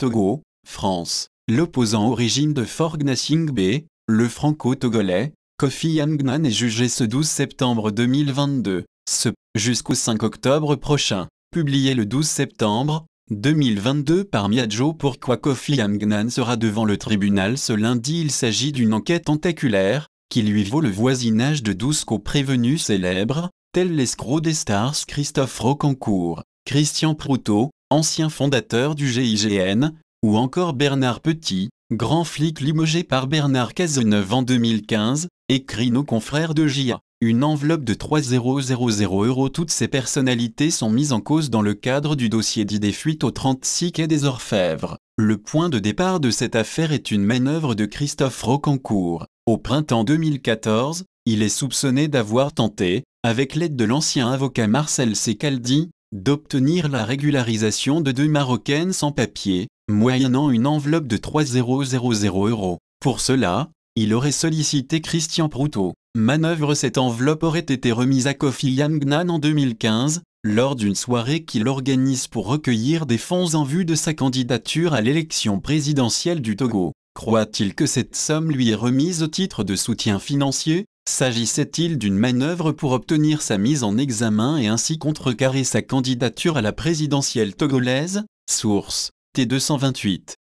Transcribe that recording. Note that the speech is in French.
Togo, France. L'opposant au régime de Fort le franco-togolais, Kofi Amgnan est jugé ce 12 septembre 2022, ce jusqu'au 5 octobre prochain. Publié le 12 septembre 2022 par Miadjo pourquoi Kofi annan sera devant le tribunal ce lundi. Il s'agit d'une enquête tentaculaire, qui lui vaut le voisinage de 12 co-prévenus célèbres, tels l'escroc des stars Christophe Rocancourt, Christian Proutot, ancien fondateur du GIGN, ou encore Bernard Petit, grand flic limogé par Bernard Cazeneuve en 2015, écrit nos confrères de JA. Une enveloppe de 3000 euros. Toutes ces personnalités sont mises en cause dans le cadre du dossier dit des fuites au 36 quai des Orfèvres. Le point de départ de cette affaire est une manœuvre de Christophe Rocancourt. Au printemps 2014, il est soupçonné d'avoir tenté, avec l'aide de l'ancien avocat Marcel Secaldi, d'obtenir la régularisation de deux Marocaines sans papier, moyennant une enveloppe de 3000 euros. Pour cela, il aurait sollicité Christian Proutot. Manœuvre Cette enveloppe aurait été remise à Kofi Yangnan en 2015, lors d'une soirée qu'il organise pour recueillir des fonds en vue de sa candidature à l'élection présidentielle du Togo. Croit-il que cette somme lui est remise au titre de soutien financier S'agissait-il d'une manœuvre pour obtenir sa mise en examen et ainsi contrecarrer sa candidature à la présidentielle togolaise Source T228